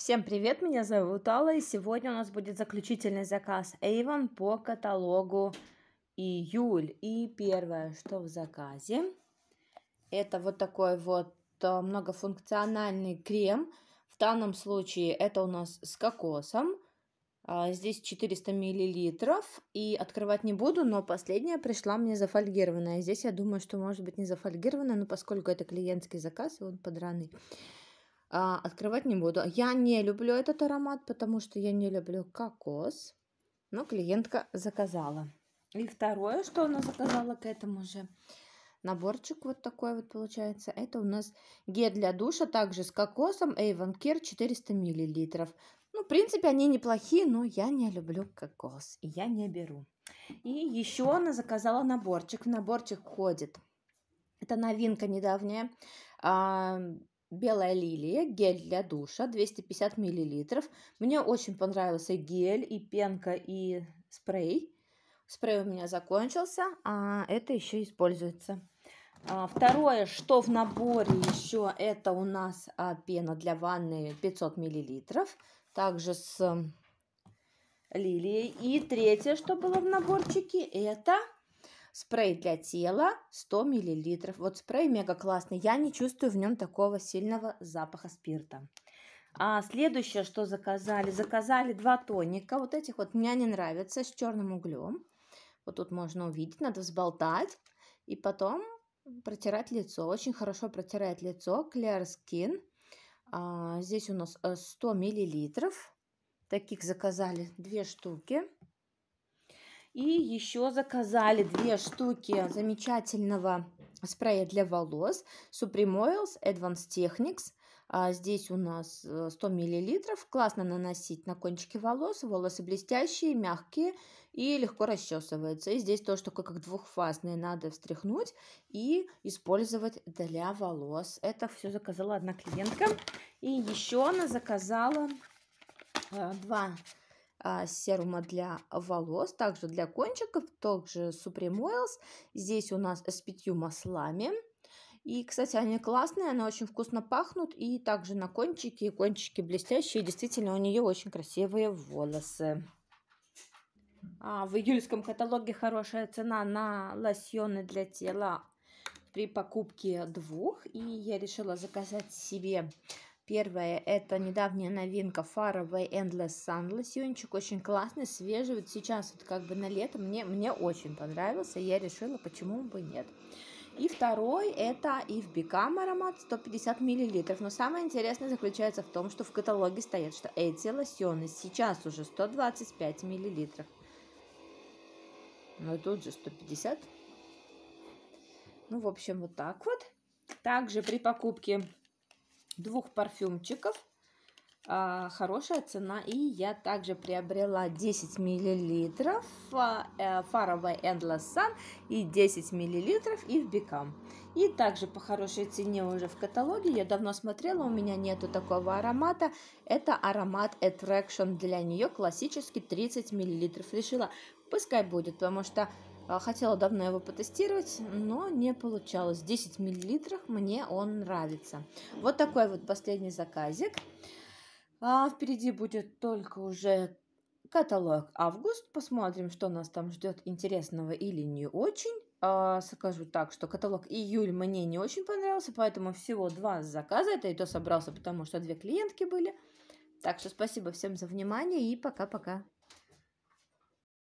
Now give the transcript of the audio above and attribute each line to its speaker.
Speaker 1: Всем привет, меня зовут Алла, и сегодня у нас будет заключительный заказ Avon по каталогу июль. И первое, что в заказе, это вот такой вот э, многофункциональный крем. В данном случае это у нас с кокосом. А, здесь 400 миллилитров, и открывать не буду, но последняя пришла мне зафольгированная. Здесь я думаю, что может быть не зафольгированная, но поскольку это клиентский заказ, и он подраный. А, открывать не буду. Я не люблю этот аромат, потому что я не люблю кокос. Но клиентка заказала. И второе, что она заказала к этому же, наборчик вот такой вот получается. Это у нас гель для душа, также с кокосом, Avon Care 400 мл. Ну, в принципе, они неплохие, но я не люблю кокос, и я не беру. И еще она заказала наборчик. В наборчик входит. Это новинка недавняя. А, Белая лилия, гель для душа, 250 мл. Мне очень понравился гель, и пенка, и спрей. Спрей у меня закончился, а это еще используется. А, второе, что в наборе еще, это у нас а, пена для ванны 500 мл. Также с лилией. И третье, что было в наборчике, это Спрей для тела 100 мл. Вот спрей мега классный. Я не чувствую в нем такого сильного запаха спирта. А следующее, что заказали, заказали два тоника. Вот этих вот мне не нравятся с черным углем. Вот тут можно увидеть, надо взболтать. И потом протирать лицо. Очень хорошо протирает лицо. Clear Skin. А, здесь у нас 100 э, миллилитров. Таких заказали две штуки. И еще заказали две штуки замечательного спрея для волос Supreme Oils Advanced Techniques. А здесь у нас 100 э, мл. Классно наносить на кончики волос. Волосы блестящие, мягкие и легко расчесываются. И здесь тоже такой как двухфазные, Надо встряхнуть и использовать для волос. Это все заказала одна клиентка. И еще она заказала э, два а, серума для волос, также для кончиков, также Supreme Oils. Здесь у нас с пятью маслами. И, кстати, они классные, они очень вкусно пахнут, и также на кончике, кончики блестящие. Действительно, у нее очень красивые волосы. А в июльском каталоге хорошая цена на лосьоны для тела при покупке двух. И я решила заказать себе Первое – это недавняя новинка Faraway Endless Sun лосьончик. Очень классный, свежий. Вот сейчас вот как бы на лето мне, мне очень понравился. Я решила, почему бы нет. И второй – это Ив Бикам аромат 150 мл. Но самое интересное заключается в том, что в каталоге стоят что эти лосьоны сейчас уже 125 мл. Но тут же 150. Ну, в общем, вот так вот. Также при покупке двух парфюмчиков. А, хорошая цена. И я также приобрела 10 миллилитров а, а, э, Faraway Endless Sun и 10 миллилитров и в Бикам. И также по хорошей цене уже в каталоге. Я давно смотрела, у меня нету такого аромата. Это аромат Attraction для нее классический 30 миллилитров. Решила, пускай будет, потому что а, хотела давно его потестировать, но не получалось. 10 мл мне он нравится. Вот такой вот последний заказик. А впереди будет только уже каталог август. Посмотрим, что нас там ждет интересного или не очень. А, скажу так, что каталог июль мне не очень понравился, поэтому всего два заказа. Это и то собрался, потому что две клиентки были. Так что спасибо всем за внимание и пока-пока.